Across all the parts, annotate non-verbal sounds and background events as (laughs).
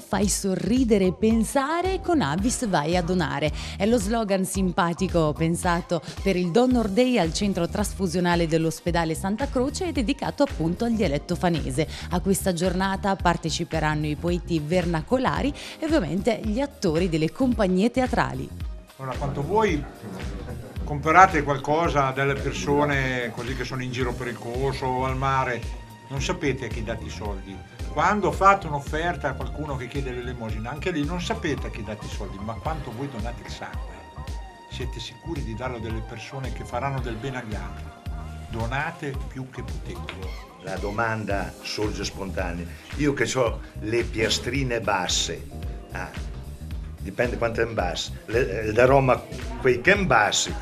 fai sorridere e pensare, con Avis vai a donare. È lo slogan simpatico pensato per il Donor Day al centro trasfusionale dell'ospedale Santa Croce e dedicato appunto al dialetto fanese. A questa giornata parteciperanno i poeti vernacolari e ovviamente gli attori delle compagnie teatrali. Allora, quanto voi comprate qualcosa dalle persone così che sono in giro per il corso o al mare, non sapete a chi date i soldi quando fate un'offerta a qualcuno che chiede l'elemosina, anche lì non sapete a chi date i soldi, ma quanto voi donate il sangue. Siete sicuri di darlo a delle persone che faranno del bene agli altri. Donate più che potete. La domanda sorge spontanea. Io che ho le piastrine basse, ah, dipende quanto è in basso, le, da eh, Roma quei che in basso,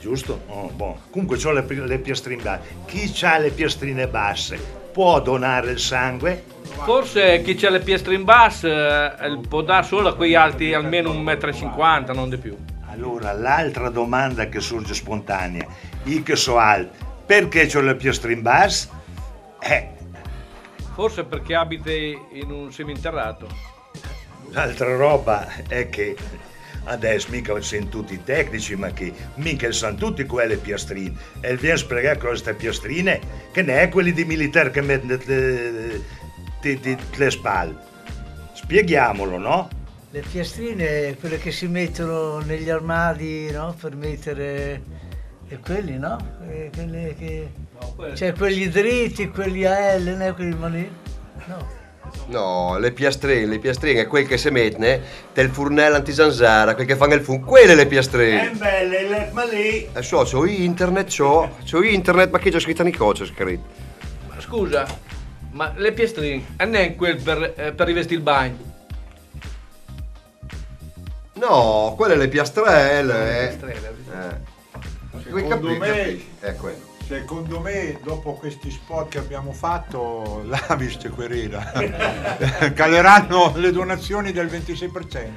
giusto? Oh, bon. Comunque ho le, le piastrine basse. Chi ha le piastrine basse? può donare il sangue? Forse chi c'ha le piastre in basso eh, può dare solo a quegli alti almeno 1,50 m, non di più. Allora, l'altra domanda che sorge spontanea, io che so alto, perché ho le piastre in basso? Eh. Forse perché abiti in un seminterrato. L'altra roba è che adesso mica sono tutti tecnici, ma che mica sono tutti quelle piastrine. E viene a spiegare con queste piastrine che ne è quelli di militare che mettono eh, le spalle. Spieghiamolo, no? Le piastrine, quelle che si mettono negli armadi, no? Per mettere... E quelli, no? E quelli che... No, quelli... Cioè quelli dritti, quelli a L, non quelli mani... No. No, le piastrine, le piastrine, quel che si mette del anti-zanzara, quel che fanno il fumo, quelle le piastrine. Eh belle, le, ma lì... E eh, so, c'ho internet, c'ho, c'ho internet, ma che c'è scritto Nico, c'è scritto. Ma scusa, ma le piastrine, non è quel per, eh, per rivestire il bagno? No, quelle le piastrelle. Le eh. piastrelle. Eh. Secondo me... È eh, quello. Secondo me, dopo questi spot che abbiamo fatto, (laughs) la viste Querela (laughs) caleranno le donazioni del 26%.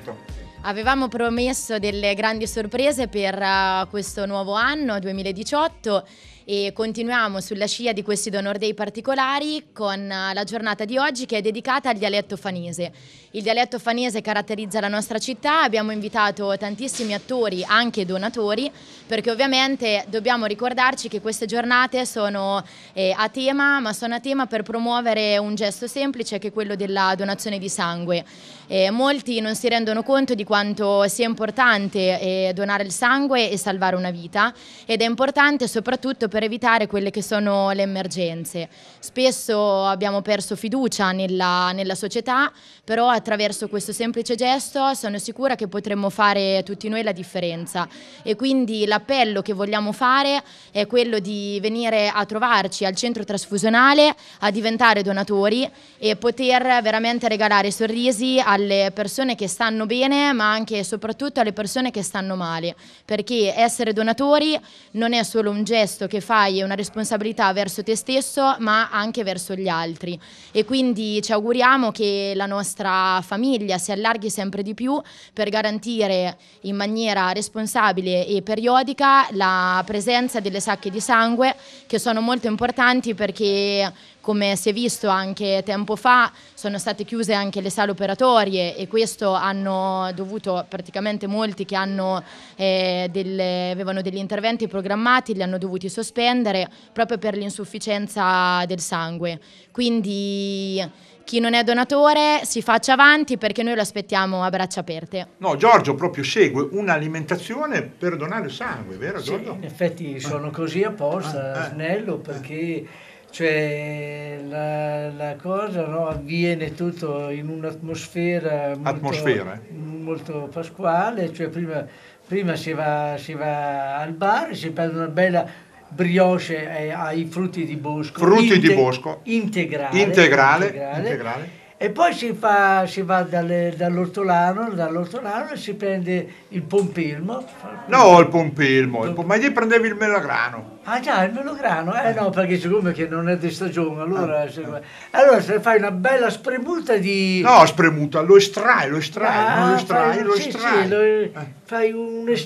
Avevamo promesso delle grandi sorprese per eh, questo nuovo anno 2018 e continuiamo sulla scia di questi Donor Day particolari con eh, la giornata di oggi che è dedicata al dialetto fanese. Il dialetto fanese caratterizza la nostra città, abbiamo invitato tantissimi attori, anche donatori, perché ovviamente dobbiamo ricordarci che queste giornate sono eh, a tema, ma sono a tema per promuovere un gesto semplice che è quello della donazione di sangue. Eh, molti non si rendono conto di quanto sia importante eh, donare il sangue e salvare una vita ed è importante soprattutto per per evitare quelle che sono le emergenze. Spesso abbiamo perso fiducia nella, nella società, però attraverso questo semplice gesto sono sicura che potremmo fare tutti noi la differenza e quindi l'appello che vogliamo fare è quello di venire a trovarci al centro trasfusionale, a diventare donatori e poter veramente regalare sorrisi alle persone che stanno bene ma anche e soprattutto alle persone che stanno male perché essere donatori non è solo un gesto che che fai è una responsabilità verso te stesso ma anche verso gli altri e quindi ci auguriamo che la nostra famiglia si allarghi sempre di più per garantire in maniera responsabile e periodica la presenza delle sacche di sangue che sono molto importanti perché come si è visto anche tempo fa sono state chiuse anche le sale operatorie e questo hanno dovuto praticamente molti che hanno, eh, delle, avevano degli interventi programmati li hanno dovuti sospendere proprio per l'insufficienza del sangue. Quindi chi non è donatore si faccia avanti perché noi lo aspettiamo a braccia aperte. No, Giorgio proprio segue un'alimentazione per donare sangue, vero Giorgio? Sì, in effetti eh. sono così apposta, ah, eh. Snello, perché... Cioè la, la cosa no, avviene tutto in un'atmosfera molto, molto, pasquale, cioè prima, prima si, va, si, va, al bar, si prende una bella brioche eh, ai frutti di bosco, frutti inte, di bosco. Integrale, integrale, integrale, integrale e poi si, fa, si va dalle, dall'ortolano, dall'ortolano e si prende il pompilmo. No, il pompilmo, il pom- ma gli prendevi il melagrano. Ah già, il melagrano? eh no, eh. perché siccome che non è di stagione, allora, ah, se, allora se fai una bella spremuta di... No, spremuta, lo estrai, lo estrai, ah, lo estrai, fai, lo estrai. Sì, sì, lo, eh. Fai un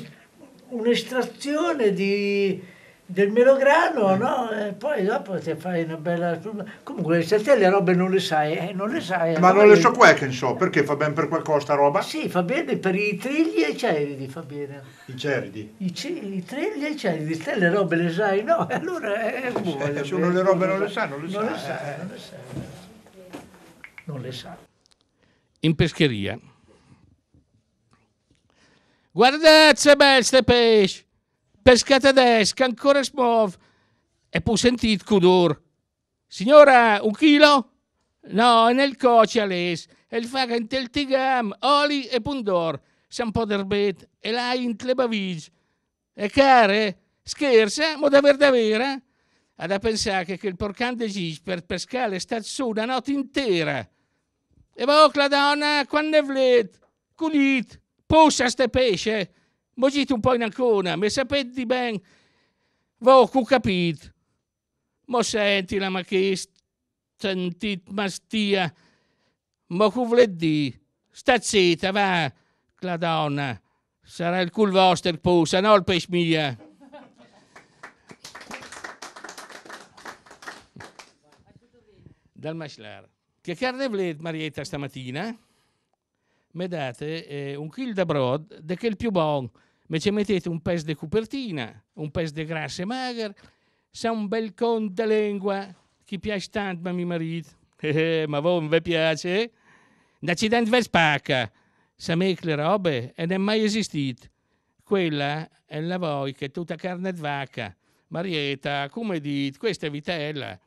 un'estrazione di del melograno, no? E poi dopo ti fai una bella... Comunque se te le robe non le sai, eh, non le sai. Ma non le so qua che ne so, perché fa bene per qualcosa sta roba? Sì, fa bene per i trilli e i ceridi, fa bene. I ceridi? I, ce- i trilli e i ceridi, te le robe le sai, no? (laughs) Allora è buono. Eh, se uno le robe non le sa, non le non sa. Eh. Non le sa, non le sa. In pescheria. Guardate, beste pesce! pesca tedesca, ancora smov. E poi sentit Kudur. Signora, un chilo? No, è nel cociales. E il faga in teltigam, oli e pundor. San poderbet, e là in tlebavig. E care, scherza, mo da verda vera? Eh? Ha da pensare che il porcante gis per pescare sta su una notte intera. E va, la donna, quando vlet, culit, pussa ste pesce. Mugite un po' in ancona, ma sapete ben, voi ho capito. Ma senti la che sentit ma stia, ma che vuol dire? Sta zitta, va, la donna, sarà il cul vostro il pusa, no il pesce mia. Dal maslar. Che carne volete, Marietta, stamattina? mi date eh, un kill d'abroad de che è il più buon. mi ci mettete un pezzo di copertina, un pezzo di grasse mager, se un bel conto di lingua, che piace tanto ma mi marito, (laughs) eh, eh, ma voi vi piace? Un accidente ve spacca, sa me le robe, e non è mai esistito. Quella è la voi che è tutta carne di vacca, Marietta, come dite, questa è vitella.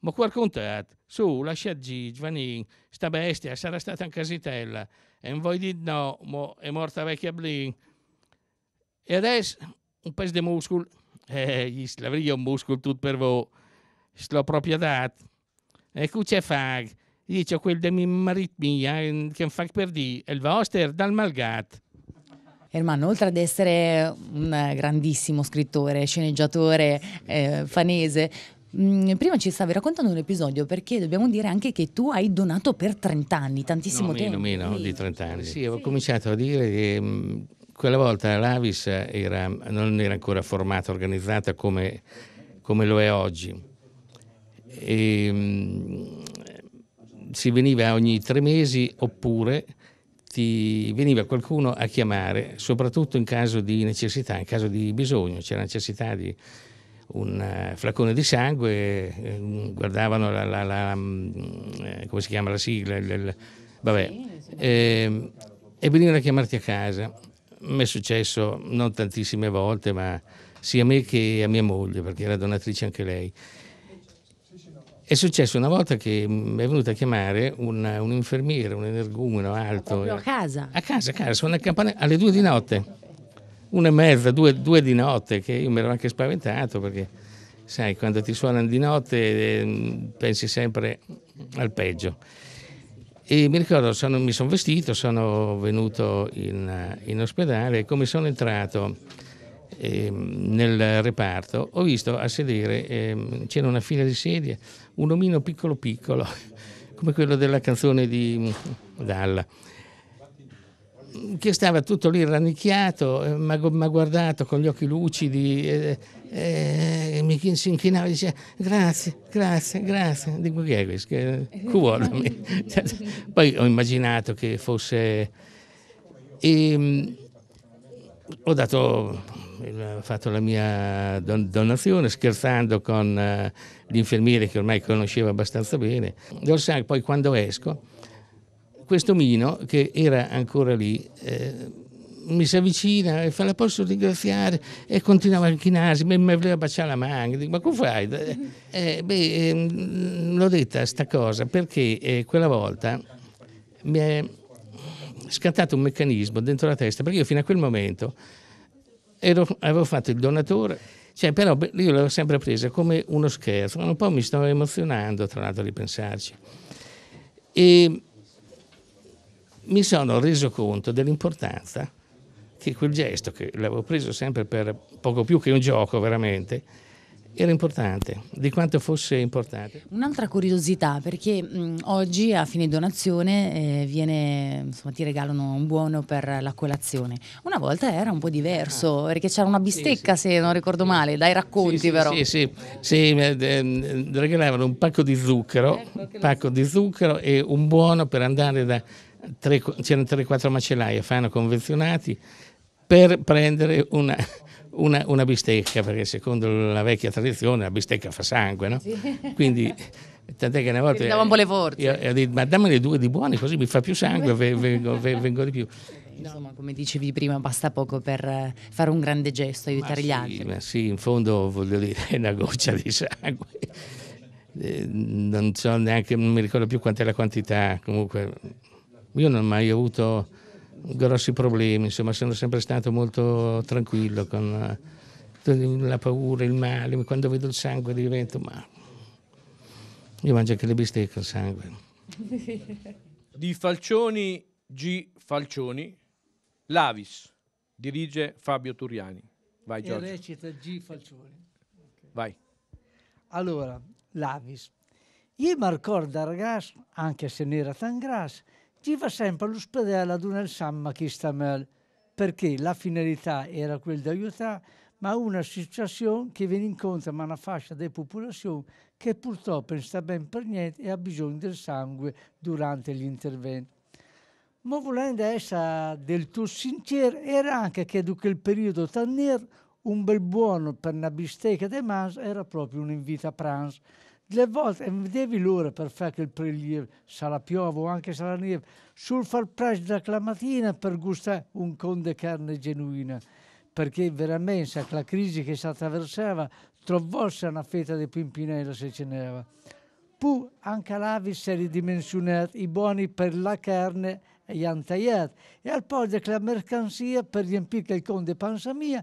Ma qual contato? Su, lascia Gigi, Vanin, sta bestia sarà stata in casitella, e voi dite no, mo è morta vecchia Blin. E adesso un pezzo di muscolo, eh, gli l'avrei un muscolo tutto per voi, l'ho proprio dato. E qui c'è fag, io c'ho quel eh, di mio marito mia, che fa per dire, il vostro dal malgat. Ermanno, oltre ad essere un grandissimo scrittore, sceneggiatore eh, fanese, Mm, prima ci stavi raccontando un episodio perché dobbiamo dire anche che tu hai donato per 30 anni, tantissimo no, tempo. Meno, meno sì. di 30 anni. Sì, ho sì. cominciato a dire che mm, quella volta l'Avis era, non era ancora formata, organizzata come, come lo è oggi. E, mm, si veniva ogni tre mesi oppure ti veniva qualcuno a chiamare, soprattutto in caso di necessità, in caso di bisogno, c'era necessità di un eh, flacone di sangue, eh, mm, guardavano la, la, la, mm, eh, come si chiama la sigla, il, il, vabbè, e, ehm, e venivano a chiamarti a casa. Mi è successo non tantissime volte, ma sia a me che a mia moglie, perché era donatrice anche lei. È successo una volta che mm, mi è venuta a chiamare una, un infermiere, un energumeno alto. Proprio a casa? A casa, a casa, suona il campanello alle due di notte una e mezza, due, due, di notte, che io mi ero anche spaventato perché, sai, quando ti suonano di notte eh, pensi sempre al peggio. E mi ricordo, sono, mi sono vestito, sono venuto in, eh, in ospedale e come sono entrato eh, nel reparto ho visto a sedere, eh, c'era una fila di sedie, un omino piccolo piccolo, (laughs) come quello della canzone di mm, Dalla che stava tutto lì rannicchiato, eh, mi ha guardato con gli occhi lucidi, eh, eh, mi chin, si inchinava e diceva grazie, grazie, grazie. Dico che è questo? (laughs) Cuorami. (laughs) Poi ho immaginato che fosse... E, ehm, ho dato, eh, fatto la mia don- donazione scherzando con uh, l'infermiere che ormai conosceva abbastanza bene. Lo sa, poi quando esco questo Mino che era ancora lì. Eh, mi si avvicina e fa la posso ringraziare e continuava a chinarsi, mi, voleva baciare la mano, dico ma come fai? Eh, beh, eh, l'ho detta sta cosa perché eh, quella volta mi è scattato un meccanismo dentro la testa perché io fino a quel momento ero, avevo fatto il donatore, cioè, però io l'avevo sempre presa come uno scherzo, ma un po' mi stavo emozionando tra l'altro di pensarci. E, mi sono reso conto dell'importanza che quel gesto, che l'avevo preso sempre per poco più che un gioco veramente, era importante, di quanto fosse importante. Un'altra curiosità, perché mh, oggi a fine donazione eh, viene, insomma, ti regalano un buono per la colazione. Una volta era un po' diverso, ah, perché c'era una bistecca, sì, se non ricordo male, dai racconti sì, però. Sì, sì, sì eh, eh, regalavano un pacco di zucchero, ecco, pacco di zucchero e un buono per andare da tre, c'erano 3-4 macellai a Fano convenzionati per prendere una, una, una, bistecca, perché secondo la vecchia tradizione la bistecca fa sangue, no? Sì. Quindi, tant'è che una volta... Io, io ho detto, ma dammene due di buoni, così mi fa più sangue, (laughs) vengo, vengo di più. Insomma, come dicevi prima, basta poco per eh, fare un grande gesto, aiutare sì, gli altri. Ma sì, in fondo voglio dire, è una goccia di sangue. Eh, non so neanche, non mi ricordo più quant'è la quantità, comunque io non ho mai avuto grossi problemi, insomma sono sempre stato molto tranquillo con eh, la paura, il male, quando vedo il sangue divento ma io mangio anche le bistecche al sangue. Di Falcioni G. Falcioni, l'Avis, dirige Fabio Turiani. Vai Giorgio. E recita G. Falcioni. Vai. Allora, l'Avis. Io mi ricordo da ragazzo, anche se non era tan grasso, chi va sempre all'ospedale ad una samma che sta male, perché la finalità era quella di aiutare, ma una situazione che viene incontro a una fascia di popolazione che purtroppo non sta ben per niente e ha bisogno del sangue durante l'intervento. Ma volendo essere del tutto sincero, era anche che da quel periodo tan un bel buono per una bistecca di manzo era proprio un invito a pranzo delle volte vedevi eh, l'ora per fare il prelievo, sarà piova o anche sarà neve, sul far presto della mattina per gustare un con di carne genuina, perché veramente la crisi che si attraversava trovò una fetta di pimpinella se ce n'era. Poi anche l'avi si è ridimensionato, i buoni per la carne e gli hanno e al posto della mercanzia per riempire il con di panza mia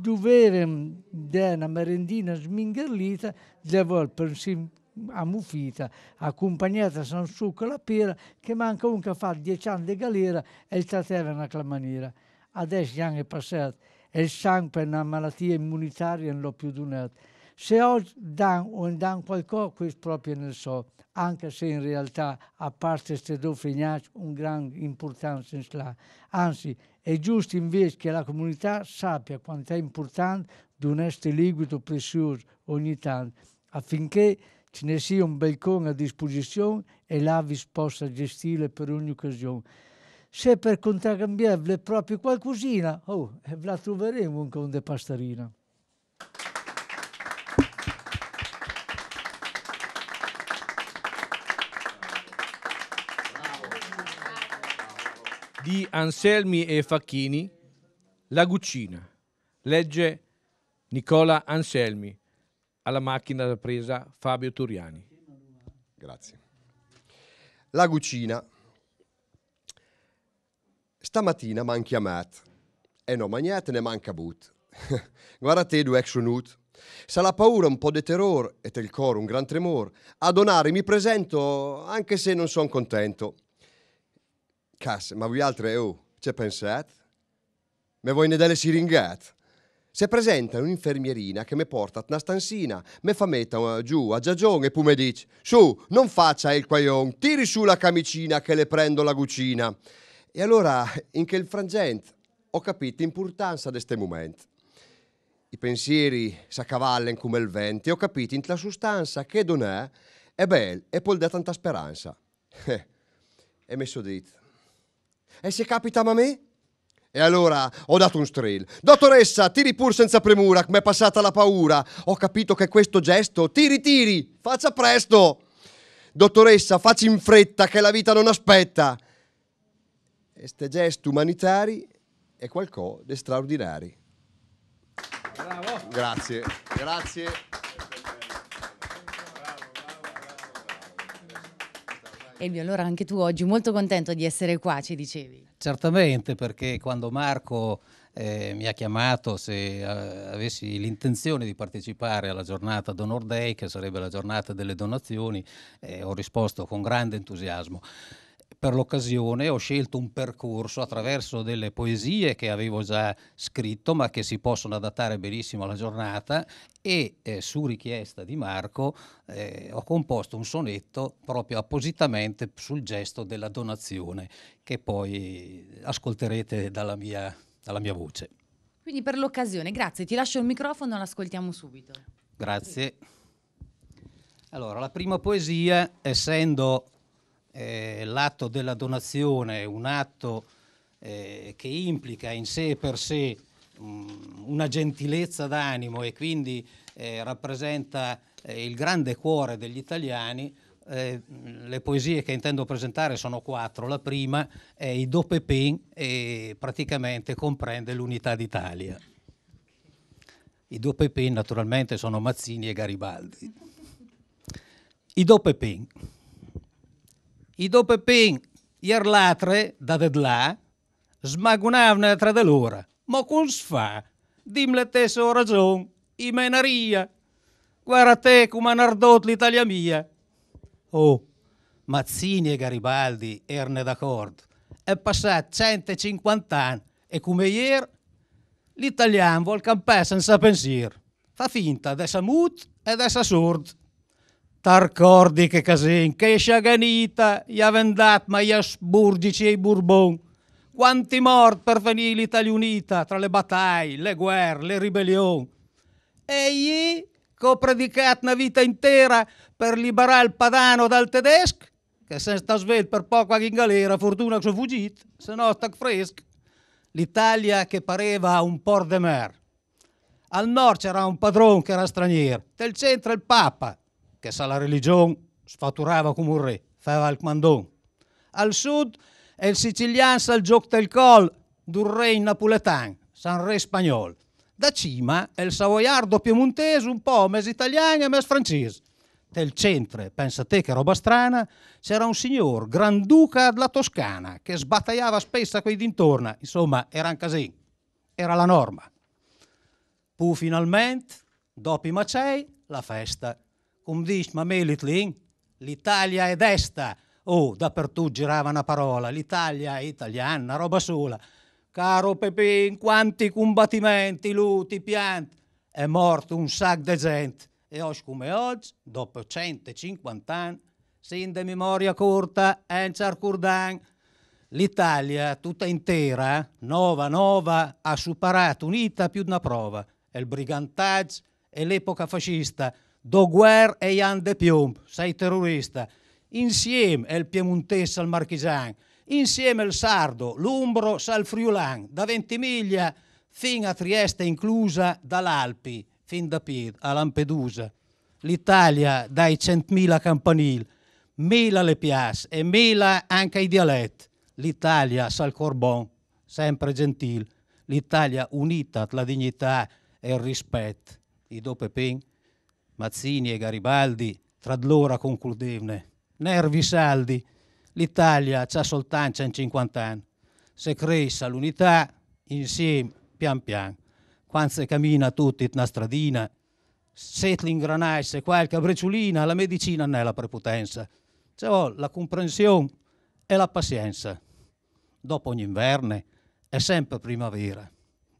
doverem de una merendina smingerlita, llavors pensim a Mufita, accompagnata da un Succo alla Pera, che manca un che fa dieci anni di galera e il tratteneva in quella maniera. Adesso gli anni passati e il sangue per una malattia immunitaria non l'ho più donato. Se oggi danno o danno qualcosa, questo proprio non so, anche se in realtà, a parte queste due figliacce, un grande importanza in là. Anzi, è giusto invece che la comunità sappia quanto è importante donare questo liquido prezioso ogni tanto affinché ce ne sia un bel con a disposizione e l'Avis possa gestire per ogni occasione. Se per contraccambiare proprio qualcosina, oh, la troveremo anche un de pastarina. di Anselmi e Facchini, La Guccina. Legge Nicola Anselmi, alla macchina da presa Fabio Turiani. Grazie. La Guccina. Stamattina manchi a Matt. E eh no, ma niente ne manca Boot. (laughs) Guarda te, due action ut. Se la paura un po' de terror e te il coro un gran tremor, a donare mi presento anche se non son contento. Cas, ma voi altri, oh, ci pensate? Me voi ne delle siringate? Se presenta un'infermierina che mi porta a una stanzina, me fa metta eh, giù a giagione e poi mi dice «Su, non faccia il quaion, tiri su la camicina che le prendo la cucina». E allora, in quel frangente, ho capito l'importanza di questo momento. I pensieri s'accavallano come il vento e ho capito in la sostanza che non è, è bella e poi dà tanta speranza. (laughs) e eh, mi messo dito. E se capita a me? E allora ho dato un strill. Dottoressa, tiri pur senza premura, m'è passata la paura. Ho capito che questo gesto, tiri, tiri, faccia presto. Dottoressa, facci in fretta che la vita non aspetta. Este gesti umanitari è qualcosa di straordinario. Bravo. Grazie, grazie. Elvio, allora anche tu oggi molto contento di essere qua, ci dicevi. Certamente, perché quando Marco eh, mi ha chiamato se eh, avessi l'intenzione di partecipare alla giornata Donor Day, che sarebbe la giornata delle donazioni, eh, ho risposto con grande entusiasmo per l'occasione ho scelto un percorso attraverso delle poesie che avevo già scritto ma che si possono adattare benissimo alla giornata e eh, su richiesta di Marco eh, ho composto un sonetto proprio appositamente sul gesto della donazione che poi ascolterete dalla mia, dalla mia voce. Quindi per l'occasione, grazie, ti lascio il microfono, l'ascoltiamo subito. Grazie. Allora, la prima poesia, essendo eh, l'atto della donazione, un atto eh, che implica in sé per sé mh, mm, una gentilezza d'animo e quindi eh, rappresenta eh, il grande cuore degli italiani, eh, mm, le poesie che intendo presentare sono quattro. La prima è I Dopepin e praticamente comprende l'unità d'Italia. I Dopepin naturalmente sono Mazzini e Garibaldi. I Dopepin i due i erlatre, da dedlà, smagunavano tra de loro. Ma come si fa? Dimmi tesse stessa ragione, i menaria. Guarda te come hanno ardot l'Italia mia. Oh, Mazzini e Garibaldi erano d'accordo. È passato 150 anni e come ieri l'italiano vuol campare senza pensiero. Fa finta di mut e di sordo. T'arcordi che casin, che sciaganita gli avendat vendat ma gli asburgici e i bourbon. Quanti morti per venire l'Italia unita tra le battaglie, le guerre, le ribellioni. Egli, che ho predicato una vita intera per liberare il padano dal tedesco, che se sta svelto per poco in galera, fortuna che sono fuggito, se no sta fresco. L'Italia che pareva un port de mer. Al nord c'era un padrone che era straniero, del centro il Papa, che sa la religione, sfaturava come un re, faceva il mandon. Al sud è il siciliano sa il gioco del col d'un re napoletano, san re spagnolo. Da cima è il savoiardo piemontese, un po' mes italiano e mes francese. Del centro, pensa te che roba strana, c'era un signor, granduca della Toscana, che sbattagliava spesso quei dintorna. Insomma, era un casino. Era la norma. Pu finalmente, dopo i macei, la festa come um dice Mamelitling, l'Italia è destra. Oh, dappertutto girava una parola, l'Italia è italiana, una roba sola. Caro Pepin, quanti combattimenti, lutti, pianti. È morto un sacco di gente. E oggi come oggi, dopo 150 anni, sin de memoria corta, Enchar Kurdan, l'Italia tutta intera, nova nova, ha superato unita più di una prova. È il brigantaggio e l'epoca fascista. Do Doguer e Jan de Piomp, sei terrorista, insieme è il piemontese al marchigian, insieme il sardo, l'umbro, sal friulan, da Ventimiglia fin a Trieste inclusa dall'Alpi, fin da Pied a Lampedusa. L'Italia dai centmila campanili, mila le pias e mila anche i dialetti. L'Italia sal corbon, sempre gentil. L'Italia unita la dignità e il rispetto. I do Pepin. Mazzini e Garibaldi tra loro concludevne. Nervi saldi, l'Italia c'ha soltanto 150 anni. Se cresce l'unità, insieme, pian pian. Quando si cammina tutti una stradina, se l'ingranasse qualche briciolina, la medicina non è la prepotenza. C'è la comprensione e la pazienza. Dopo ogni inverno è sempre primavera.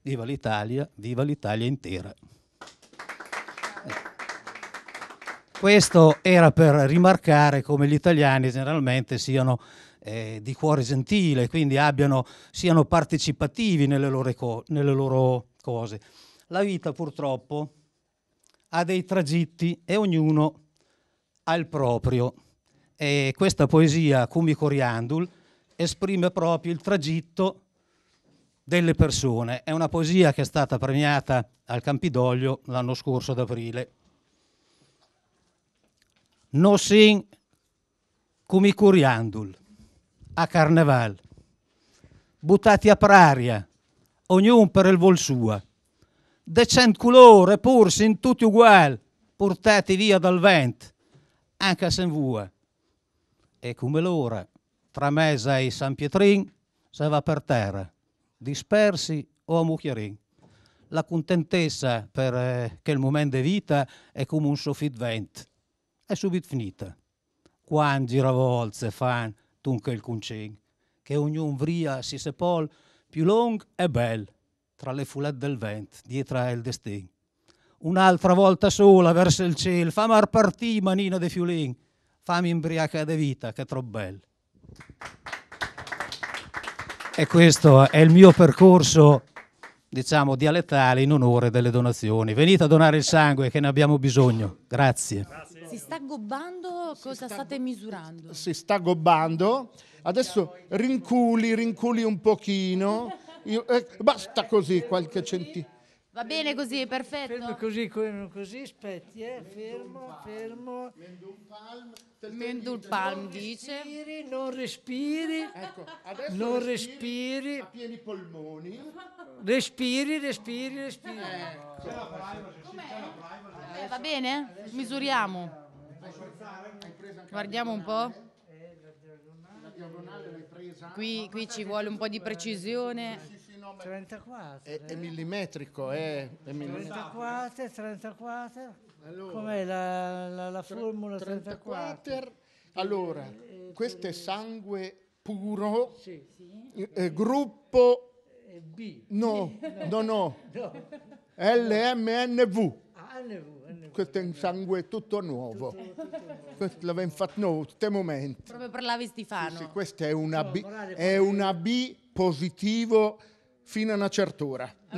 Viva l'Italia, viva l'Italia intera. Questo era per rimarcare come gli italiani generalmente siano eh, di cuore gentile, quindi abbiano, siano partecipativi nelle loro, co- nelle loro cose. La vita purtroppo ha dei tragitti e ognuno ha il proprio. E questa poesia, Cumi Coriandul, esprime proprio il tragitto delle persone. È una poesia che è stata premiata al Campidoglio l'anno scorso ad aprile nosin come curiandul a carneval, buttati a praria, ognuno per il vol sua, decent colore, pur sin tutti uguali, portati via dal vento, anche se vua. E come l'ora, tra Mesa e San Pietrin, se va per terra, dispersi o a mucchierin. La contentezza per eh, che il momento di vita è come un soffit vento è subito finita. Quan giravolze fan tunque il cuncin, che ognun vria si sepol più long e bel, tra le fulette del vento, dietro il destin. Un'altra volta sola verso il cielo, fammi mar partì manina de fiulin, fammi imbriaca de vita che è troppo bel. E questo è il mio percorso diciamo, dialettale in onore delle donazioni. Venite a donare il sangue che ne abbiamo bisogno. Grazie. Si sta gobbando? Si cosa sta state misurando? Si sta gobbando. Adesso rinculi, rinculi un pochino. Io, eh, basta così, qualche centimetro. Va bene così, perfetto. Fermo così, così, aspetti, eh, fermo, fermo. Mendul Palm dice. Non Respiri, non respiri, ecco, non respiri. A pieni polmoni. Respiri, respiri, respiri. Ecco. C'è cioè, Eh, va bene? Misuriamo. Guardiamo un po'. Eh, qui, qui ci vuole un po' di precisione. 34. È, è eh. millimetrico, eh, è, è millimetrico. 34, Allora, Com'è la, la, la formula 34? 34? Allora, eh, questo è sangue puro, sì. eh, gruppo B. (laughs) No, no, no. no. LMNV. Ah, questo è un sangue tutto nuovo. Questo l'avevamo fatto noi, tutti i momenti. Proprio parlavi Stefano. Sì, sì, questa è una, B, è una B positivo fino a una certura. (laughs) (laughs)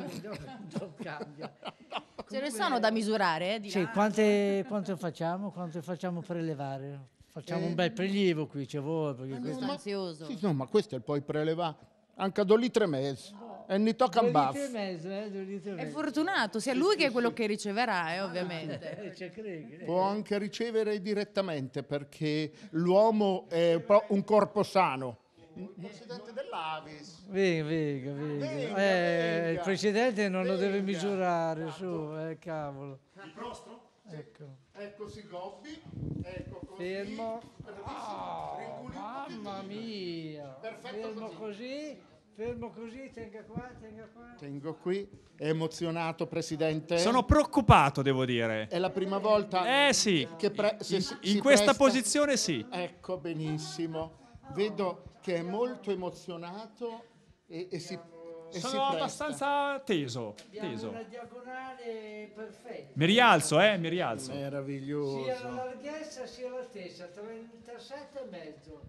Ce ne sono da misurare? Eh, di sì, quante, quante facciamo? Quante facciamo prelevare? Facciamo eh, un bel prelievo qui, c'è voi. Perché no, questo... ma, sì, no, ma questo è il poi prelevare. Anche a lì tre mesi. Oh. E ne tocca a basso. Eh, è fortunato, sia lui che è quello che riceverà, eh, ah, ovviamente. (laughs) Eh, Può anche ricevere direttamente perché l'uomo è un corpo sano il presidente dell'Avis. Venga, venga, venga. venga, eh, venga. Il presidente non venga. lo deve misurare, esatto. su, eh, cavolo. Il nostro? Ecco. Ecco gobbi, ecco così. Fermo. Oh, mamma mia. Perfetto fermo così. così. Fermo così, tenga qua, tenga qua. Tengo qui. È emozionato, Presidente. Sono preoccupato, devo dire. È la prima volta. Eh sì. Che pre- in, si, in questa presta. posizione sì. Ecco, benissimo. Vedo che è molto emozionato e, e si e sono abbastanza teso. teso. una diagonale perfetta. Mi rialzo, eh, mi rialzo. Meraviglioso. Sia la larghezza sia l'altezza tesa, 37 e mezzo.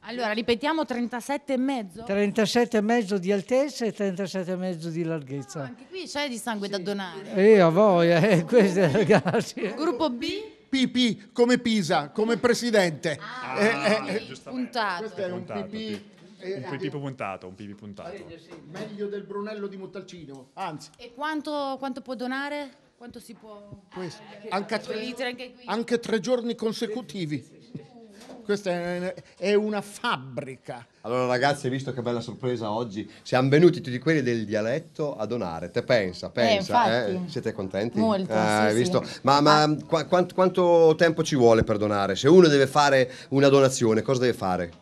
Allora, ripetiamo 37 e mezzo. 37 e mezzo di altezza e 37 e mezzo di larghezza. Ah, anche qui c'è di sangue sì. da donare. io eh, a voi, eh, (laughs) questi ragazzi. Gruppo B? pipì come Pisa, come presidente. Ah, eh, eh, eh. puntato. Questo è un pipì. Eh, un pipì puntato, un pipì puntato. Meglio del Brunello di Montalcino, anzi. E quanto, quanto può donare? Quanto si può... Questo. Eh, anche, anche, anche tre giorni consecutivi questa è una fabbrica. Allora ragazzi, visto che bella sorpresa oggi, siamo venuti tutti quelli del dialetto a donare, te pensa, eh, pensa, eh, eh? siete contenti? Molto, eh, sì, sì. Ma, ma ah. qu- quant- quanto tempo ci vuole per donare? Se uno deve fare una donazione, cosa deve fare?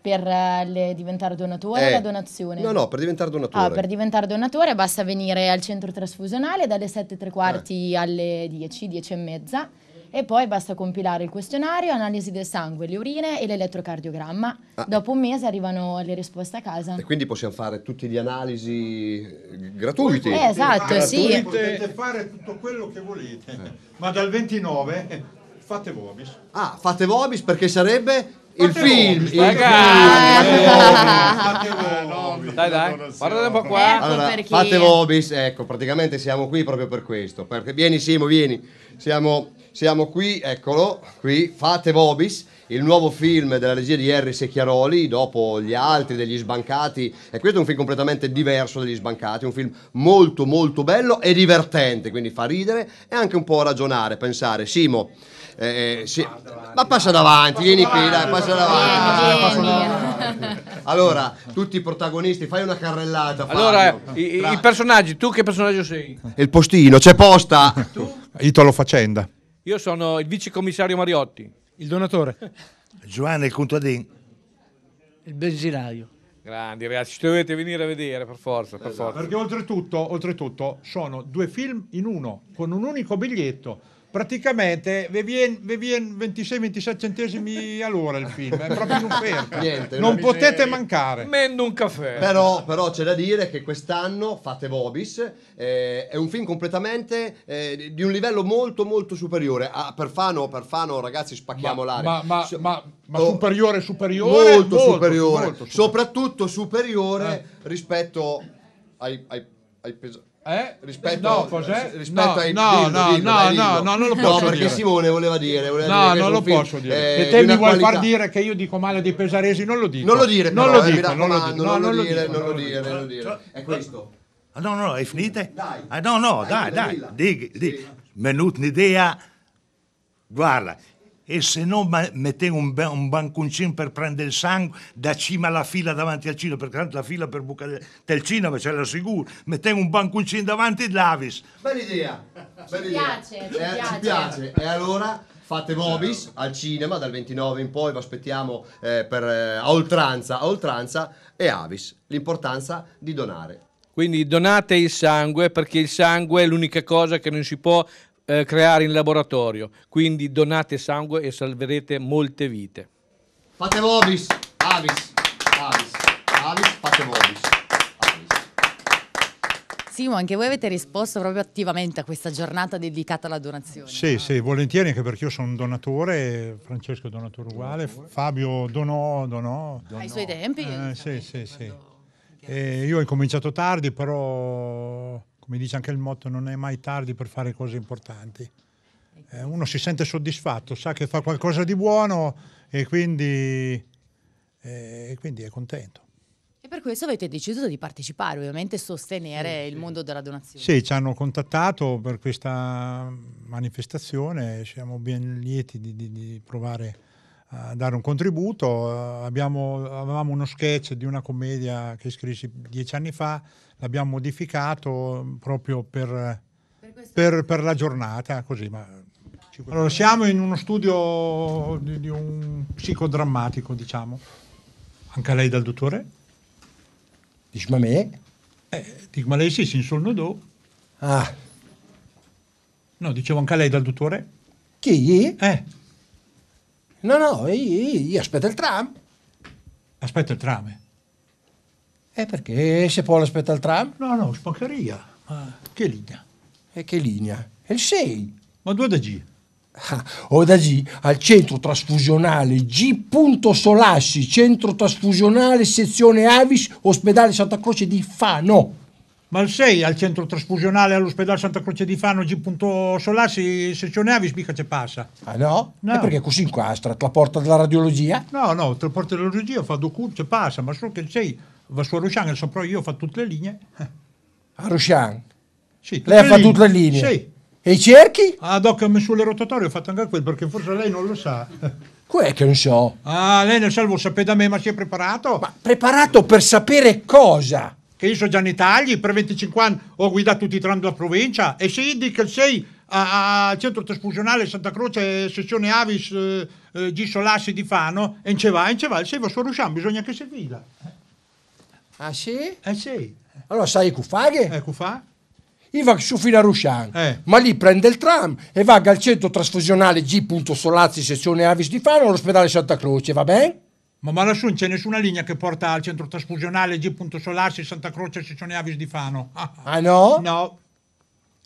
per eh, le, diventare donatore eh, la donazione? No, no, per diventare donatore. Ah, per diventare donatore basta venire al centro trasfusionale dalle 7 e tre quarti eh. alle 10, 10 e mezza e poi basta compilare il questionario, analisi del sangue, le urine e l'elettrocardiogramma. Ah. Dopo un mese arrivano le risposte a casa. E quindi possiamo fare tutti gli analisi gratuiti. Eh, esatto, gratuite. sì. Potete fare tutto quello che volete, eh. ma dal 29 eh, fate Vobis. Ah, fate Vobis perché sarebbe il film, il film. Dai, dai, guardate un po' qua. Ecco allora, fate Vobis, ecco, praticamente siamo qui proprio per questo. Perché, vieni Simo, vieni. Siamo siamo qui, eccolo, qui, Fate Vobis, il nuovo film della regia di Harry Secchiaroli, dopo gli altri degli sbancati. E questo è un film completamente diverso degli sbancati, un film molto molto bello e divertente, quindi fa ridere e anche un po' ragionare, pensare. Simo, eh, eh sì. ma passa davanti, vieni qui, dai, passa davanti. davanti. Allora, tutti i protagonisti, fai una carrellata. Fabio. Allora, i, i personaggi, tu che personaggio sei? Il postino, c'è posta. Tu? Italo Facenda. Io sono il vice commissario Mariotti. Il donatore. Giovanni il contadin. Il benzinaio. Grandi ragazzi, ci dovete venire a vedere per forza, per esatto. forza. Perché oltretutto, oltretutto sono due film in uno, con un unico biglietto praticamente vi viene, vien 26-27 centesimi all'ora il film, è proprio un'offerta. (laughs) Niente, non potete mancare. Mendo un caffè. Però, però, c'è da dire che quest'anno Fate Vobis eh, è un film completamente eh, di un livello molto molto superiore. A ah, Perfano, Perfano ragazzi spacchiamo ma, l'aria. Ma, ma, so, ma, ma oh. superiore superiore? Molto, molto, superiore. molto, superiore, soprattutto superiore eh. rispetto ai, ai, ai pesanti eh? Rispetto, no, cos'è? Rispetto no, ai no, dillo, no, dillo, no, dillo. no, no, non lo posso no, perché dire. Simone voleva dire, voleva no, dire non lo film, posso dire. Eh, e te mi vuoi qualità. far dire che io dico male dei pesaresi? Non lo dico, non lo dire, non lo dico, non lo dire, non lo dire, non lo dire. È questo. Ah, no, no, è finita? Dai. Ah, no, no, dai, dai, dai. Dig, dig. un'idea. Guarda, e se no mettevo un, un, banconcino per prendere il sangue da cima alla fila davanti al cinema, perché tanto la fila per bucare del cinema ce la sicura, mettevo un banconcino davanti e l'avis. Bella idea, bella ci idea. Piace, eh, ci, piace. ci piace. E allora fate Mobis al cinema dal 29 in poi, vi aspettiamo eh, per, eh, a oltranza, a oltranza e Avis, l'importanza di donare. Quindi donate il sangue perché il sangue è l'unica cosa che non si può eh, creare in laboratorio. Quindi donate sangue e salverete molte vite. Fate vobis, avis, avis, avis, fate vobis. Simo, anche voi avete risposto proprio attivamente a questa giornata dedicata alla donazione. Sì, no? sì, volentieri, anche perché io sono un donatore, Francesco è donatore uguale, donatore. Fabio donò, donò. donò. Ai suoi tempi? Eh, sì, sì, sì. Quando... Eh, io ho incominciato tardi, però come dice anche il motto, non è mai tardi per fare cose importanti. Eh, uno si sente soddisfatto, sa che fa qualcosa di buono e quindi, eh, quindi è contento. E per questo avete deciso di partecipare, ovviamente sostenere sì, il sì. mondo della donazione. Sì, ci hanno contattato per questa manifestazione, siamo ben lieti di, di, di provare uh, dare un contributo. abbiamo, avevamo uno sketch di una commedia che scrissi dieci anni fa, l'abbiamo modificato proprio per, per, per, per la giornata, così, ma allora, siamo in uno studio di, di, un psicodrammatico, diciamo. Anche lei dal dottore? Dici, ma me? Eh, dico, ma lei sì, si insolno do. Ah. No, dicevo anche lei dal dottore? Chi? Eh. No, no, io, io aspetto il tram. Aspetta il tram? eh, perché se Paolo l'aspetta il tram? No, no, spaccheria. Ma che linea? E eh, che linea? È il 6. Ma due da G? Ah, (laughs) o da G al centro trasfusionale G. Solassi, centro trasfusionale sezione Avis, ospedale Santa Croce di Fano. 6 al centro trasfusionale all'ospedale Santa Croce di Fano, G. G.Solassi, sezione Avis, mica c'è passa. Ah no? No. E perché così inquastra? Te la porta della radiologia? No, no, la porta della radiologia fa due curse, passa, ma solo che sei, va su a Rusciano, saprò io, fa tutte le linee. A Ruscian? Sì, Lei le fa tutte le linee? Sì. E i cerchi? Ah, doc, ha messo le rotatorie, ho fatto anche quel, perché forse lei non lo sa. Quello che non so. Ah, lei nel salvo sapeva da me, ma si è preparato? Ma preparato per sapere cosa? che io sono già in Italia, per 25 anni ho guidato tutti i tram della provincia e se indica il 6 al centro trasfusionale Santa Croce, sezione Avis, eh, eh, Gisolassi di Fano, e in ceva, in ceva, il se va su Rusciano, bisogna che si veda. Ah sì? Eh sì. Allora sai che cuffaghe? Eh, fa? Io va su fino a Rusciano, eh. ma lì prende il tram e va al centro trasfusionale G. Solazzi, sezione Avis di Fano, all'ospedale Santa Croce, va bene? Ma lassù non c'è nessuna linea che porta al centro trasfusionale G.Solarsi, Santa Croce, Sessione Avis di Fano. Ah, ah no? No.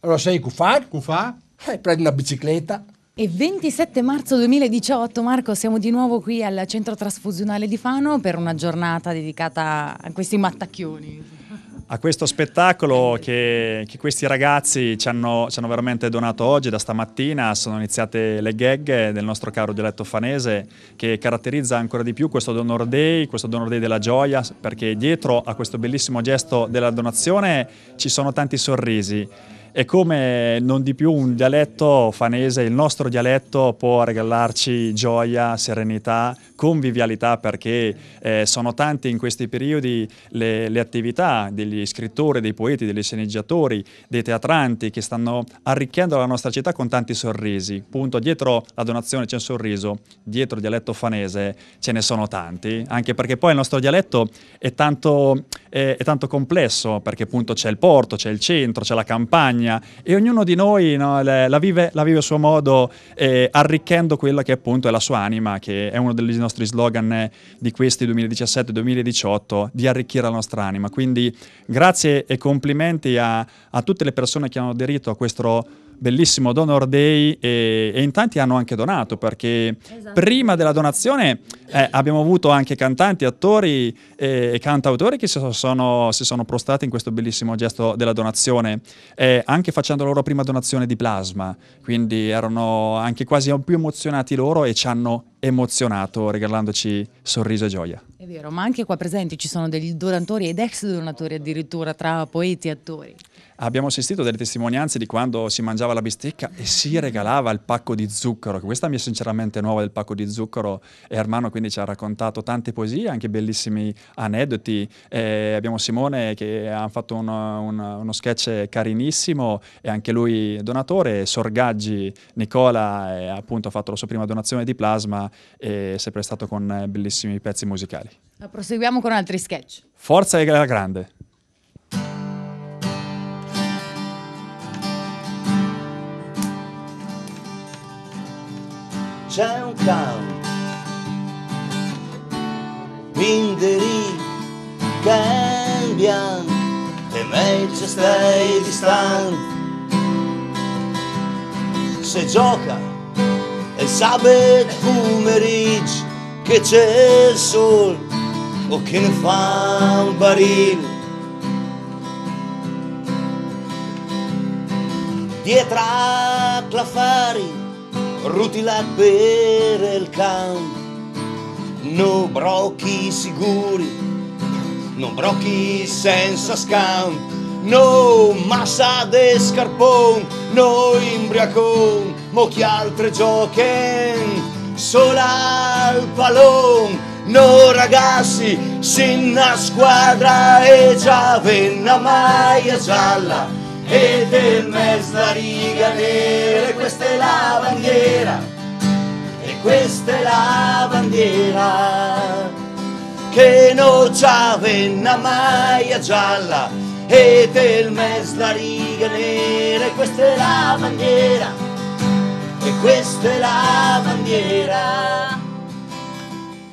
Allora sei Cufà? Cufà? Eh, prendi una bicicletta. E 27 marzo 2018, Marco, siamo di nuovo qui al Centro Trasfusionale di Fano per una giornata dedicata a questi mattacchioni a questo spettacolo che, che questi ragazzi ci hanno, ci hanno, veramente donato oggi, da stamattina sono iniziate le gag del nostro caro dialetto fanese che caratterizza ancora di più questo Donor Day, questo Donor Day della gioia, perché dietro a questo bellissimo gesto della donazione ci sono tanti sorrisi e come non di più un dialetto fanese, il nostro dialetto può regalarci gioia, serenità, convivialità perché eh, sono tante in questi periodi le, le, attività degli scrittori, dei poeti, degli sceneggiatori, dei teatranti che stanno arricchendo la nostra città con tanti sorrisi. Punto, dietro la donazione c'è un sorriso, dietro il dialetto fanese ce ne sono tanti, anche perché poi il nostro dialetto è tanto, è, è tanto complesso perché appunto c'è il porto, c'è il centro, c'è la campagna, montagna e ognuno di noi no, la, vive, la, vive, a suo modo eh, arricchendo quella che appunto è la sua anima, che è uno dei nostri slogan eh, di questi 2017-2018, di arricchire la nostra anima. Quindi grazie e complimenti a, a tutte le persone che hanno aderito a questo bellissimo Donor Day e, e in tanti hanno anche donato perché esatto. prima della donazione eh, abbiamo avuto anche cantanti, attori eh, e cantautori che si sono, si sono, prostati in questo bellissimo gesto della donazione, eh, anche facendo la loro prima donazione di plasma, quindi erano anche quasi più emozionati loro e ci hanno emozionato regalandoci sorriso e gioia. È vero, ma anche qua presenti ci sono degli donatori ed ex donatori addirittura tra poeti e attori. Abbiamo assistito delle testimonianze di quando si mangiava la bistecca e si regalava il pacco di zucchero, che questa mi è sinceramente nuova del pacco di zucchero e Armano quindi ci ha raccontato tante poesie, anche bellissimi aneddoti. Eh, abbiamo Simone che ha fatto un, un, uno sketch carinissimo e anche lui donatore, Sorgaggi, Nicola ha appunto fatto la sua prima donazione di plasma e sempre stato con eh, bellissimi pezzi musicali. Proseguiamo con altri sketch. Forza e la grande. C'è un clown, Windery, cambia, e meglio stai distante. Se gioca e sabet pomeriggio che c'è il sol o che ne fa un barile. Dietro a Clafari, rutilat per il campo, no brocchi sicuri non brocchi senza scam no massa de scarpon, no imbriacon, mo chi altre giochen sola al pallone No ragazzi, sinna squadra e già venna maglia gialla e del è la riga nera e questa è la bandiera e questa è la bandiera che non già venna maglia gialla e del è la riga nera e questa è la bandiera e questa è la bandiera.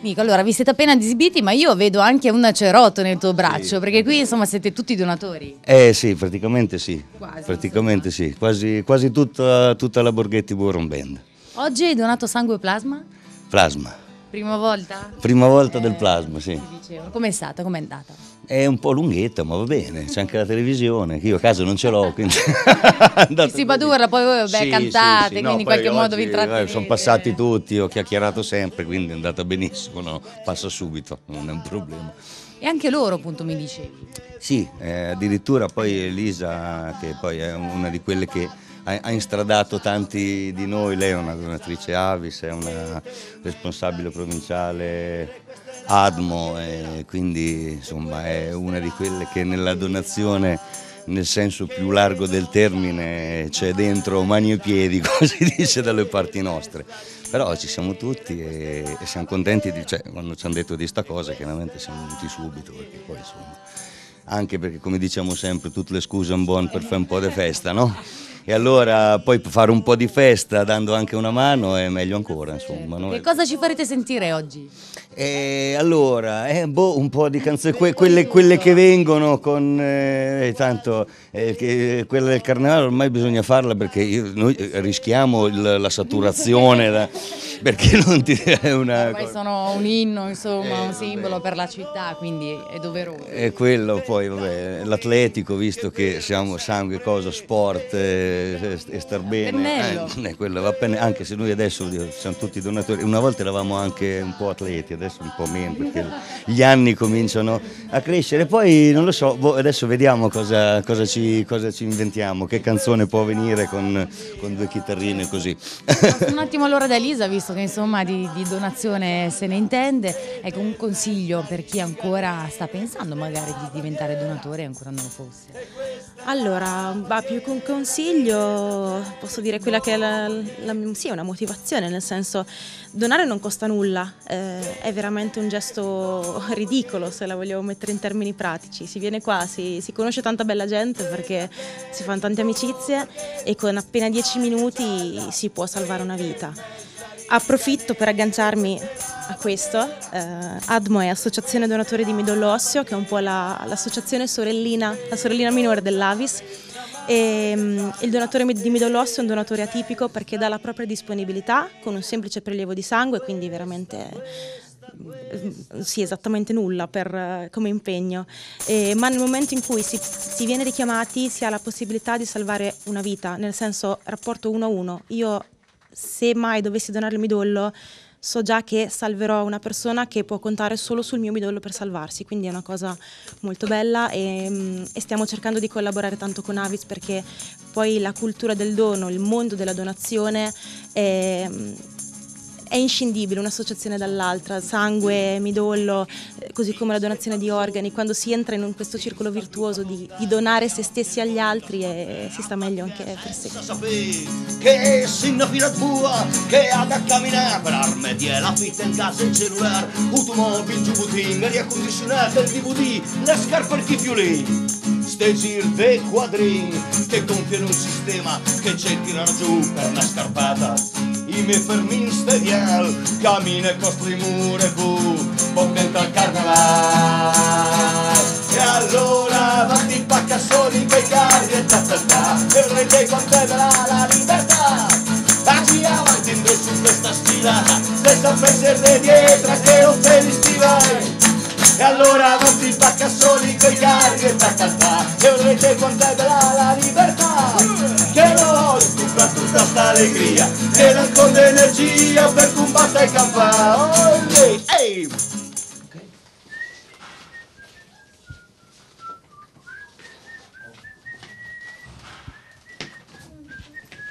Nico, allora vi siete appena disbiti, ma io vedo anche un cerotto nel tuo braccio, sì. perché qui insomma siete tutti donatori. Eh sì, praticamente sì. Quasi. Praticamente sì, quasi, quasi tutta, tutta, la Borghetti Buron Band. Oggi hai donato sangue e plasma? Plasma. Prima volta? Prima volta eh, del plasma, sì. Come è stata? Com'è andata? È un po' lunghetta, ma va bene, c'è anche la televisione, che io a casa non ce l'ho, quindi... si (laughs) badurla, poi voi vabbè, sì, cantate, sì, sì. No, in qualche modo vi intrattenete. Sono passati tutti, ho chiacchierato sempre, quindi è andata benissimo, no? passa subito, non è un problema. E anche loro appunto mi dicevi. Sì, eh, addirittura poi Elisa, che poi è una di quelle che ha, instradato tanti di noi, lei è una donatrice Avis, è una responsabile provinciale Admo, quindi insomma è una di quelle che nella donazione nel senso più largo del termine c'è dentro mani e piedi, (laughs) come si dice dalle parti nostre. Però ci siamo tutti e, e siamo contenti di, cioè, quando ci hanno detto di sta cosa, chiaramente siamo venuti subito, perché poi insomma, anche perché come diciamo sempre, tutte le scuse un buon per fare un po' di festa, no? e allora poi fare un po' di festa dando anche una mano è meglio ancora certo, insomma. Certo. Che cosa ci farete sentire oggi? E eh, allora, eh, boh, un po' di canzoni, que quelle, quelle, che vengono con eh, eh tanto, eh, eh, quella del carnevale ormai bisogna farla perché io, noi rischiamo il, la saturazione, la, (laughs) perché non ti è una... Poi sono un inno, insomma, un simbolo per la città, quindi è doveroso. E quello poi, vabbè, l'atletico, visto che siamo sangue, cosa, sport e, star bene, eh. (laughs) eh, quello, anche se noi adesso siamo tutti donatori, una volta eravamo anche un po' atleti, adesso un po' meno perché gli anni cominciano a crescere, poi non lo so, boh, adesso vediamo cosa, cosa, ci, cosa ci, inventiamo, che canzone può venire con, con due chitarrine così. Un (laughs) attimo allora da Elisa, visto che insomma di, di donazione se ne intende, ecco un consiglio per chi ancora sta pensando magari di diventare donatore e ancora non lo fosse. Allora, va più con consiglio figlio posso dire quella che è la, la, sì, una motivazione, nel senso donare non costa nulla, eh, è veramente un gesto ridicolo se la vogliamo mettere in termini pratici. Si viene qua, si, si conosce tanta bella gente perché si fanno tante amicizie e con appena 10 minuti si può salvare una vita. Approfitto per agganciarmi a questo. Eh, ADMO è Associazione Donatori di Midollo Osseo, che è un po' la, l'associazione sorellina, la sorellina minore dell'Avis e, um, il donatore di midollo midollosso è un donatore atipico perché dà la propria disponibilità con un semplice prelievo di sangue, quindi veramente mm, sì, esattamente nulla per, eh, come impegno, eh, ma nel momento in cui si, si, viene richiamati si ha la possibilità di salvare una vita, nel senso rapporto uno a uno. Io se mai dovessi donare il midollo so già che salverò una persona che può contare solo sul mio midollo per salvarsi, quindi è una cosa molto bella e, mm, e stiamo cercando di collaborare tanto con Avis perché poi la cultura del dono, il mondo della donazione... È, mm, è inscindibile un'associazione dall'altra, sangue, midollo, eh, così come la donazione di organi, quando si entra in un, questo circolo virtuoso di, di, donare se stessi agli altri e eh, si sta meglio anche per sé. Che sinna fila tua, che ha da camminare per arme, di la fitta in casa il cellulare, automobile, giubutin, aria condizionata, il DVD, le scarpe la scarpa al chifiolino. il ve quadrin che compiono un sistema che cerchi tirano giù per una scarpata ime ferminste vjel Kamine kroz Limurebu Pokreta carnaval E allora vanti pacca soli pegari e ta ta ta E il re che contempla la libertà Vaggi avanti su questa sfida Senza pensare dietro che non te li stivai E allora non si spacca soli coi carri e taccatà E vedrete quant'è bella la libertà Che lo stupra tutta sta allegria Che nasconde energia per combattere e campare oh, yeah. hey.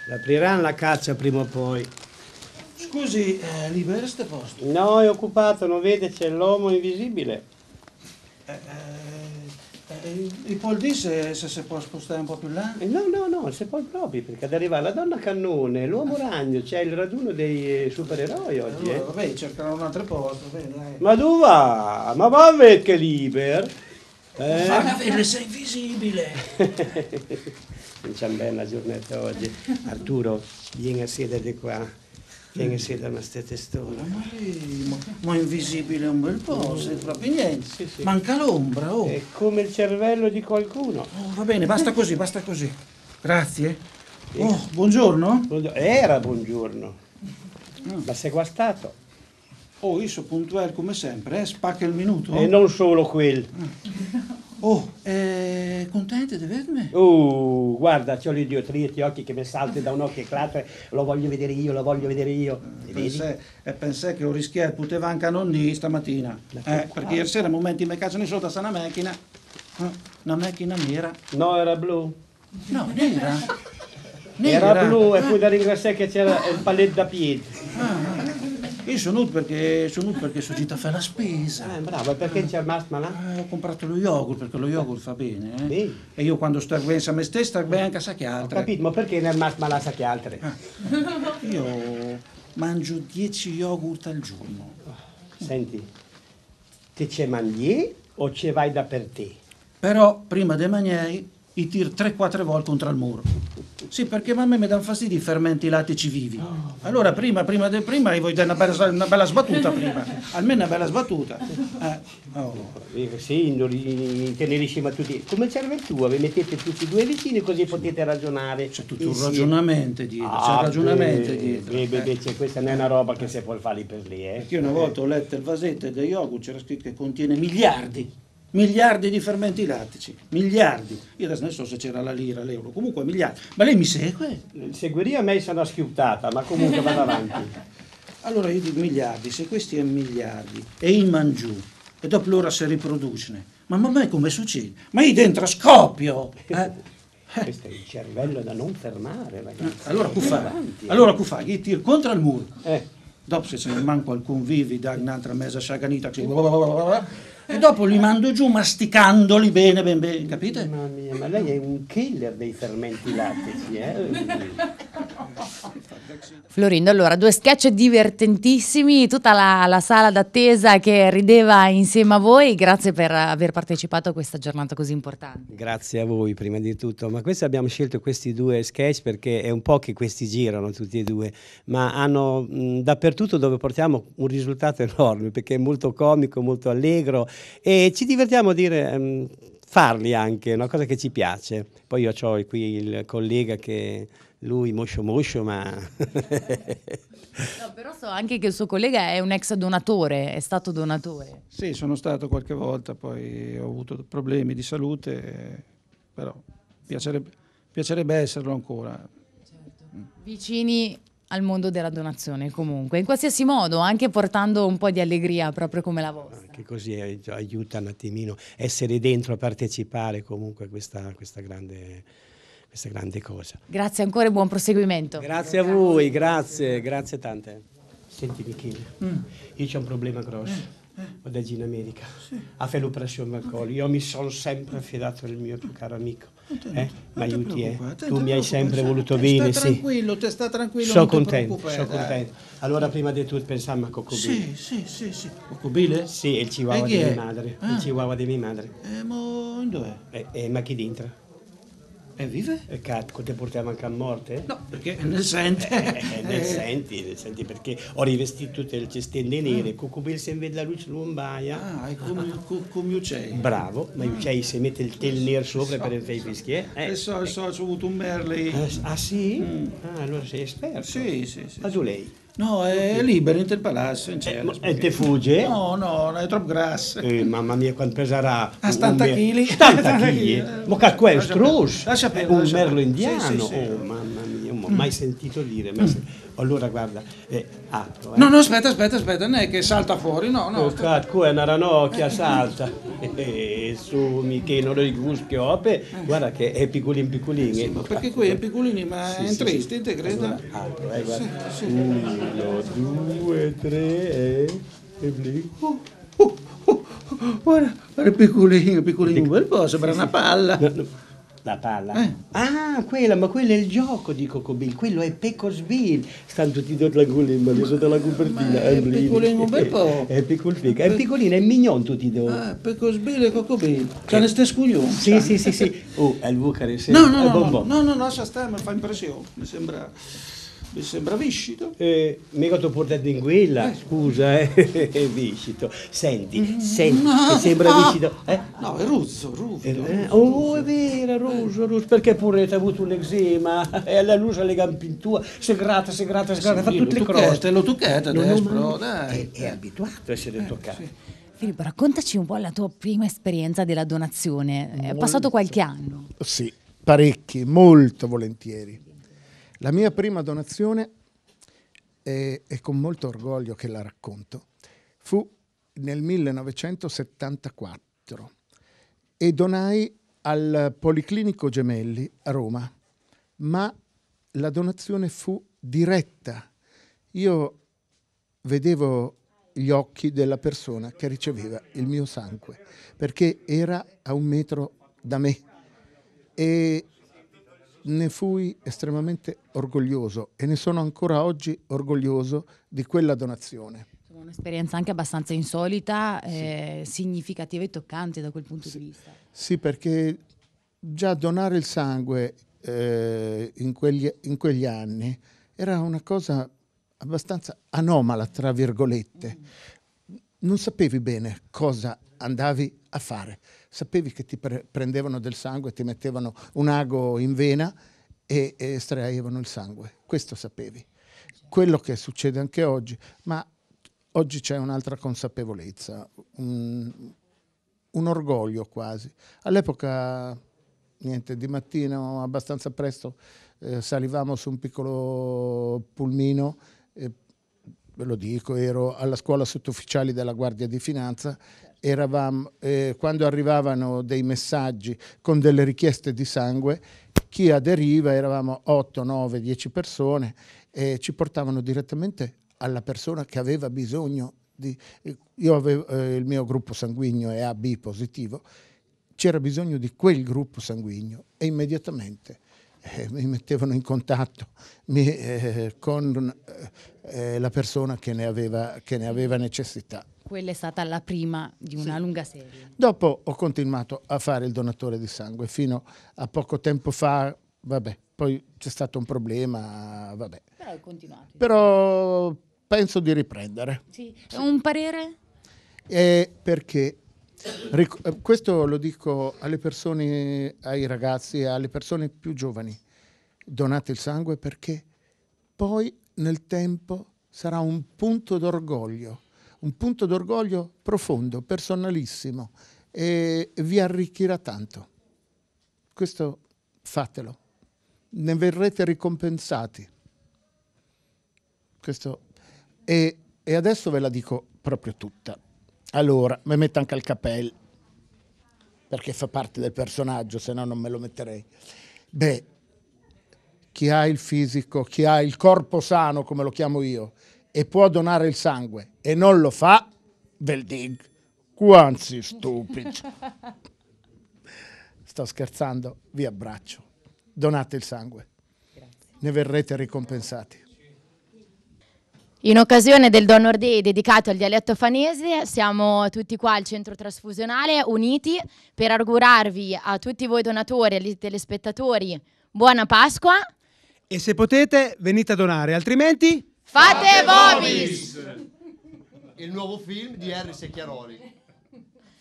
L'apriranno la caccia prima o poi. Scusi, eh, libero sto posto. No, è occupato, non vede, c'è l'uomo invisibile. Eh, eh, eh, eh può dire se, si può spostare un po' più là? Eh, no, no, no, se può proprio, perché ad arrivare la donna cannone, l'uomo ah. ragno, c'è il raduno dei eh, supereroi oggi. Allora, vabbè, cercherò un altro posto, bene, Ma dove va? Ma va a vedere che libero. Eh? Fa vedere sei invisibile. (laughs) non c'è bella giornata oggi. Arturo, vieni a sedere qua. Che ne siete ma stai Ma, ma, invisibile un bel po', mm. senza proprio niente. Sì, sì. Manca l'ombra, oh. È come il cervello di qualcuno. Oh, va bene, basta così, basta così. Grazie. Sì. Oh, buongiorno. Era buongiorno. Ah. Ma sei guastato? Oh, io sono puntuale come sempre, eh? spacca il minuto. E non solo quel. Ah. Oh, è eh, contento di vedermi? Oh, guarda, c'ho l'idiotria, gli occhi che mi salti da un occhio e clatre, lo voglio vedere io, lo voglio vedere io. E pensè, e eh, pensè che ho rischiato, poteva anche non lì stamattina. Eh, perché ieri sera, al momento in casa ne sotto, sta una macchina. Eh, una macchina nera. No, era blu. No, nera. nera. Era blu, e poi da ringraziare che c'era il paletto da piedi. Io sono venuto perché sono, perché sono a fare la spesa. Eh, bravo, perché c'è il marshmallow? Eh, ho comprato lo yogurt perché lo yogurt fa bene. Eh? Sì. E io quando sto bene a me stesso, sto bene anche a sacche altre. Ho capito, ma perché nel marshmallow sacche altre? Ah. Io mangio 10 yogurt al giorno. Senti, ti c'è mangi o ci vai da per te? Però prima dei manieri i tir 3-4 volte contro il muro. Sì, perché a me mi danno fastidio i fermenti lattici vivi. Oh, allora prima, prima del prima, io voglio dare una bella, una bella sbattuta prima, almeno una bella sbattuta. Eh, oh. Sì, intenerisci ma tutti. Come il tuo? vi mettete tutti e due vicini così sì. potete ragionare. C'è tutto insieme. un ragionamento dietro, C'è ah, c'è un ragionamento dietro. Beh, beh, eh. cioè, questa non è una roba che si può fare lì per lì. Eh. Perché io una volta ho letto il vasetto di yogurt, c'era scritto che contiene miliardi miliardi di fermenti lattici, miliardi. Io adesso non so se c'era la lira, l'euro, comunque miliardi. Ma lei mi segue? Seguiria a me sono schiuttata, ma comunque vado avanti. (laughs) allora io dico miliardi, se questi è miliardi e in mangiù e dopo l'ora si riproduce, ma a me come succede? Ma io dentro scoppio! Eh? (laughs) Questo è il cervello da non fermare, ragazzi. Ah, allora Cufaghi, eh. allora Cufaghi, Gli tiro contro il muro. Eh. Dopo se ce ne manco alcun vivi da un'altra mezza sciaganita, così, e dopo li mando giù masticandoli bene, ben bene, capite? Mamma mia ma lei è un killer dei fermenti lattici, eh? Florindo, allora, due sketch divertentissimi, tutta la, la, sala d'attesa che rideva insieme a voi, grazie per aver partecipato a questa giornata così importante. Grazie a voi prima di tutto, ma questo abbiamo scelto questi due sketch perché è un po' che questi girano tutti e due, ma hanno mh, mm, dappertutto dove portiamo un risultato enorme perché è molto comico, molto allegro e ci divertiamo a dire... Mh, mm, farli anche, è una cosa che ci piace. Poi io ho qui il collega che lui moscio moscio, ma... (laughs) no, però so anche che il suo collega è un ex donatore, è stato donatore. Sì, sono stato qualche volta, poi ho avuto problemi di salute, però piacerebbe, piacerebbe esserlo ancora. Certo. Vicini al mondo della donazione comunque, in qualsiasi modo, anche portando un po' di allegria proprio come la vostra. Anche così aiuta un attimino essere dentro, partecipare comunque a questa, questa, grande, questa grande cosa. Grazie ancora e buon proseguimento. Grazie a voi, grazie, grazie tante. Senti Michele, mm. io ho un problema grosso. Mm o da Gina America sì. a fare l'operazione al collo. Io mi sono sempre affidato al mio più caro amico. eh? Ma aiuti, eh. tu mi hai sempre voluto te bene. Sta sì. te sta tranquillo. Sono contento, sono eh, contento. Allora, prima di tutto, pensiamo a Cocobile. Sì, sì, sì. sì. Cocobile? Sì, è il chihuahua di mia madre. Ah. Il chihuahua di mia madre. Eh, ma dove? Eh, eh, ma chi dentro? E vive? E catco, te portiamo anche a morte? No, perché ne senti. (laughs) Eh, eh, ne senti, ne senti perché ho rivestito tutte le cestende nere, mm. Ah. se in la luce non baia. Ah, è come, ah. co, come uccelli. Bravo, ma gli ah. uccelli se mette il tel nero sopra so, per fare i fischi, eh? Eh, so, so, ho avuto un merley. Eh, ah, sì? Mm. Ah, allora sei esperto. Sì, sì, sì. Ma tu lei? No, è libero, in palazzo, in cielo. Eh, e te fugge? No, no, è troppo grasso. Eh, mamma mia, quanto peserà? A 80 kg. 80 kg? Ma che questo? Lascia perdere. Un merlo indiano? Sì, sì, sì. Oh, mamma mia mai mm. sentito dire. Mai mm. sen- allora guarda, è apro. Eh. No, no, aspetta, aspetta, aspetta, non è che salta fuori, no, no. Eh, qua è una ranocchia, salta. (laughs) E eh, eh, su Michino dei ope. guarda che è piccolin piccolini. Sì, ma perché qui è piccolini, ma sì, è sì, triste, sì. integrata. Allora, eh, guarda. Sì, sì. Uno, due, tre e... e Oh, oh, uh, uh, guarda, guarda piccolino, piccolino, un bel po', sembra una palla. No, no la palla. Eh. Ah, quella, ma quello è il gioco di Coco Bill, quello è Pecosville. Stanno tutti dentro la gullimba, sotto la copertina. È, è eh, piccolino un bel po'. (laughs) È piccolino, è piccolino, è mignon tutti due. Ah, Pecosville e Cocobin. C'è le stesse coglioni. Sì, sì, sì, sì. Oh, è il Bucarest. No, no, no, no, no, no, lascia stare, mi fa impressione. Mi sembra sembra viscito. Eh, mica ti ho portato in quella, eh. scusa, eh. (laughs) è viscito. Senti, mm. senti, no. sembra ah. viscito. Eh? No, è russo, ruvido. Eh, eh, oh, russo. è vero, rosso, rosso, perché pure ti ha avuto un eczema (laughs) e alla luce le gambe in tua, si gratta, si gratta, si gratta, sì, fa tutte le croste. Lo tucchetta adesso, però, dai. È, abituato a essere eh, toccato. Sì. Filippo, raccontaci un po' la tua prima esperienza della donazione. Molto. È passato qualche anno. Sì, parecchi, molto volentieri la mia prima donazione, e, con molto orgoglio che la racconto, fu nel 1974 e donai al Policlinico Gemelli a Roma, ma la donazione fu diretta. Io vedevo gli occhi della persona che riceveva il mio sangue, perché era a un metro da me. E ne fui estremamente orgoglioso e ne sono ancora oggi orgoglioso di quella donazione. Un'esperienza anche abbastanza insolita, sì. eh, significativa e toccante da quel punto sì. di vista. Sì, perché già donare il sangue eh, in, quegli, in, quegli, anni era una cosa abbastanza anomala, tra virgolette, mm non sapevi bene cosa andavi a fare. Sapevi che ti pre- prendevano del sangue, ti mettevano un ago in vena e, estraevano il sangue. Questo sapevi. Quello che succede anche oggi, ma oggi c'è un'altra consapevolezza, un, un orgoglio quasi. All'epoca, niente, di mattina abbastanza presto eh, salivamo su un piccolo pulmino eh, ve lo dico, ero alla scuola sottufficiali della Guardia di Finanza, eravamo, eh, quando arrivavano dei messaggi con delle richieste di sangue, chi aderiva eravamo 8, 9, 10 persone e ci portavano direttamente alla persona che aveva bisogno di... Eh, io avevo, eh, il mio gruppo sanguigno è AB positivo, c'era bisogno di quel gruppo sanguigno e immediatamente eh, mi mettevano in contatto mi, eh, con eh, eh, la persona che ne, aveva, che ne, aveva, necessità. Quella è stata la prima di una sì. lunga serie. Dopo ho continuato a fare il donatore di sangue fino a poco tempo fa, vabbè, poi c'è stato un problema, vabbè. Però ho continuato. Però penso di riprendere. Sì. sì. Un parere? Eh, perché Ric- eh, questo lo dico alle persone, ai ragazzi, alle persone più giovani. Donate il sangue perché poi nel tempo sarà un punto d'orgoglio, un punto d'orgoglio profondo, personalissimo e vi arricchirà tanto. Questo fatelo, ne verrete ricompensati. Questo, e, e adesso ve la dico proprio tutta. Allora, mi metto anche il capello, perché fa parte del personaggio, se no non me lo metterei. Beh, chi ha il fisico, chi ha il corpo sano, come lo chiamo io, e può donare il sangue e non lo fa, vel dig, quanzi stupido. (laughs) Sto scherzando, vi abbraccio. Donate il sangue. Grazie. Ne verrete ricompensati. In occasione del Donor Day dedicato al dialetto fanese siamo tutti qua al centro trasfusionale uniti per augurarvi a tutti voi donatori e agli telespettatori buona Pasqua. E se potete venite a donare, altrimenti fate Bobis! Il nuovo film di Harry Secchiaroli.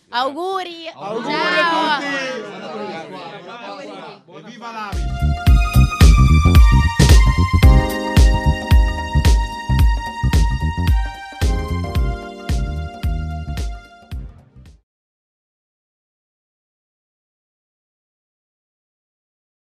Auguri! Auguri Ciao. a tutti! Pasqua! viva l'Avi!